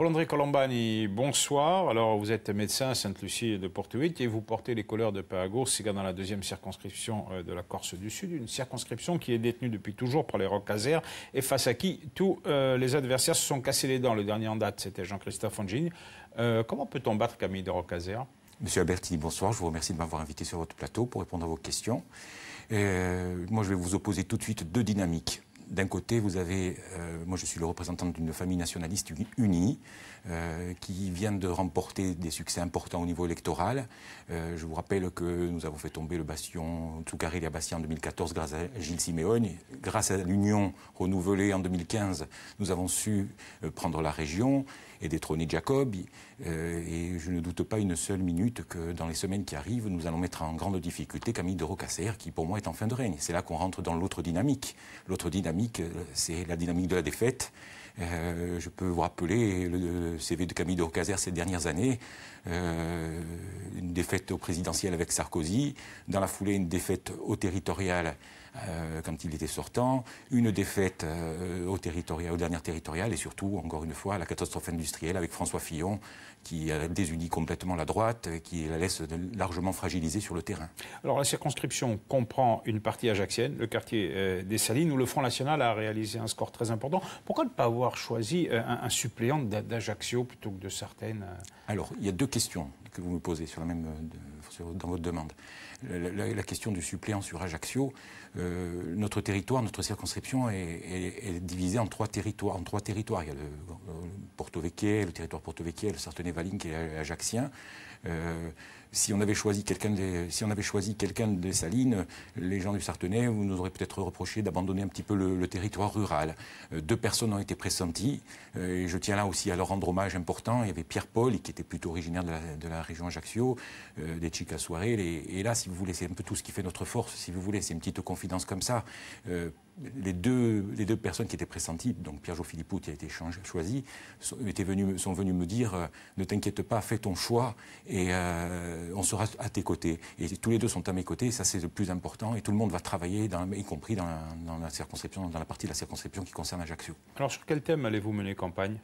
Paul-André Colombani, bonsoir. Alors, vous êtes médecin à Sainte-Lucie de Porto et vous portez les couleurs de Péago, c'est dans la deuxième circonscription euh, de la Corse du Sud, une circonscription qui est détenue depuis toujours par les Rocasers et face à qui tous euh, les adversaires se sont cassés les dents. Le dernier en date, c'était Jean-Christophe Angini. Euh, comment peut-on battre Camille de Monsieur Albertini, bonsoir. Je vous remercie de m'avoir invité sur votre plateau pour répondre à vos questions. moi, je vais vous opposer tout de suite deux dynamiques. D'un côté, vous avez, euh, moi je suis le représentant d'une famille nationaliste unie, euh, qui vient de remporter des succès importants au niveau électoral. Euh, je vous rappelle que nous avons fait tomber le bastion Tsoukaril et en 2014 grâce à Gilles Siméon. Grâce à l'union renouvelée en 2015, nous avons su prendre la région et détrôner Jacob. et je ne doute pas une seule minute que dans les semaines qui arrivent, nous allons mettre en grande difficulté Camille de Rocasser, qui pour moi est en fin de règne. C'est là qu'on rentre dans l'autre dynamique. L'autre dynamique euh, c'est la dynamique de la défaite. Euh, je peux vous rappeler le CV de Camille Rocaser ces dernières années, euh, une défaite au présidentiel avec Sarkozy, dans la foulée une défaite au territorial euh, quand il était sortant, une défaite euh, au territorial, aux dernières territoriales et surtout, encore une fois, la catastrophe industrielle avec François Fillon qui euh, désunit complètement la droite et qui la laisse largement fragilisée sur le terrain. Alors la circonscription comprend une partie ajaxienne, le quartier des Salines, où le Front National a réalisé un score très important. Pourquoi ne pas avoir choisi un, suppléant d'Ajaccio plutôt que de certaines Alors, il y a deux questions que vous me posez sur la même dans votre demande. La, question du suppléant sur Ajaccio, euh, notre territoire, notre circonscription est, divisé en trois territoires. En trois territoires. Il y a le, euh, Porto le territoire Porto Vecchia, le sartenay qui est ajaccien. Euh, si on avait choisi quelqu'un de, si on avait choisi quelqu'un de Salines, les gens du Sartenay vous nous aurez peut-être reproché d'abandonner un petit peu le, territoire rural. Euh, deux personnes ont été pressenties, euh, et je tiens là aussi à leur rendre hommage important. Il y avait Pierre Paul, qui était plutôt originaire de la, région Ajaccio, euh, des Chica et là, si vous voulez, c'est un peu tout ce qui fait notre force. Si vous voulez, c'est une petite confidence comme ça. Euh, les deux, les deux personnes qui étaient pressenties, donc Pierre-Jo Philippot qui a été choisi, sont, étaient venus, sont venues me dire euh, ne t'inquiète pas, fais ton choix et euh, on sera à tes côtés. Et tous les deux sont à mes côtés, ça c'est le plus important et tout le monde va travailler, y compris dans la, circonscription, dans la partie de la circonscription qui concerne Ajaccio. Alors sur quel thème allez-vous mener campagne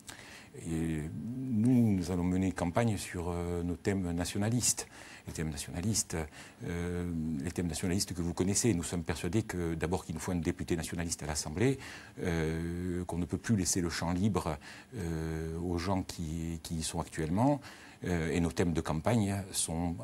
nous, nous allons mener campagne sur euh, nos thèmes nationalistes. Les thèmes nationalistes, les thèmes nationalistes que vous connaissez. Nous sommes persuadés que d'abord qu'il nous faut un député nationalistes à l'Assemblée, euh, qu'on ne peut plus laisser le champ libre euh, aux gens qui, y sont actuellement. Euh, et nos thèmes de campagne sont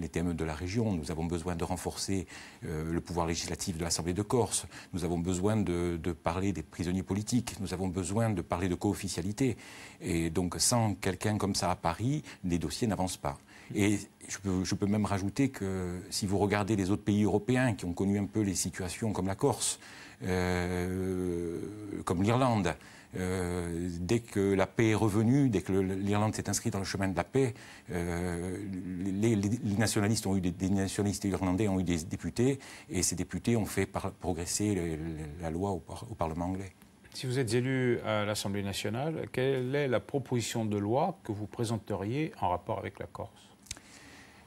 les thèmes de la région. Nous avons besoin de renforcer le pouvoir législatif de l'Assemblée de Corse. Nous avons besoin de, de, parler des prisonniers politiques. Nous avons besoin de parler de co-officialité. Et donc, sans quelqu'un comme ça à Paris, les dossiers n'avancent pas. Et je peux, même rajouter que si vous regardez les autres pays européens qui ont connu un peu les situations comme la Corse, euh, comme l'Irlande, euh, dès que la paix est revenue, dès que l'Irlande s'est inscrite dans le chemin de la paix, euh, les, nationalistes ont eu des, nationalistes irlandais ont eu des députés et ces députés ont fait progresser la loi au Parlement anglais. Si vous êtes élu à l'Assemblée nationale, quelle est la proposition de loi que vous présenteriez en rapport avec la Corse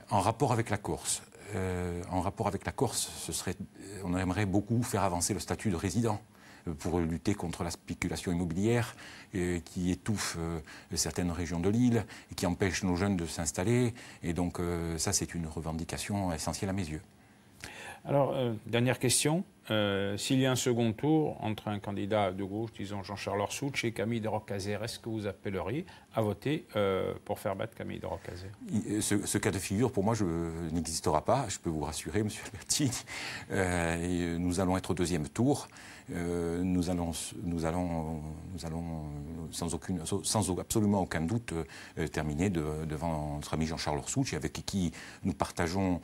en rapport avec la Corse. Euh, en rapport avec la ce serait, on aimerait beaucoup faire avancer le statut de résident euh, pour lutter contre la spéculation immobilière euh, qui étouffe certaines régions de l'île et qui empêche nos jeunes de s'installer. Et donc ça, c'est une revendication essentielle à mes yeux. Alors, dernière question. Euh, s'il y a un second tour entre un candidat de gauche, disons Jean-Charles Orsouch et Camille de Rocazer, est-ce que vous appelleriez à voter euh, pour faire battre Camille de Rocazer euh, ce, cas de figure, pour moi, n'existera pas. Je peux vous rassurer, Monsieur Albertini. nous allons être au deuxième tour. nous allons, nous allons, nous allons sans, aucune, sans absolument aucun doute terminer devant notre ami Jean-Charles Orsouch, avec qui nous partageons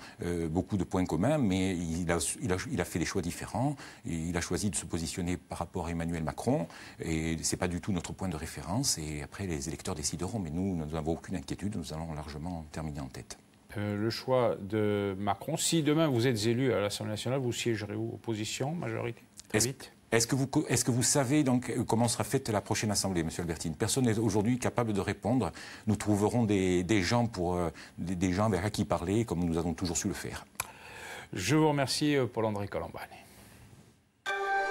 beaucoup de points communs, mais il a, il a fait des choix différents il a choisi de se positionner par rapport à Emmanuel Macron. Et ce n'est pas du tout notre point de référence. Et après, les électeurs décideront. Mais nous, nous n'avons aucune inquiétude. Nous allons largement terminer en tête. Euh, le choix de Macron. Si demain vous êtes élu à l'Assemblée nationale, vous siégerez où Opposition, majorité vite est-ce que, vous, est-ce que vous savez donc comment sera faite la prochaine assemblée, Monsieur Albertine Personne n'est aujourd'hui capable de répondre. Nous trouverons des, gens pour euh, des, gens vers qui parler, comme nous avons toujours su le faire. Je vous remercie, euh, Paul-André Colombani.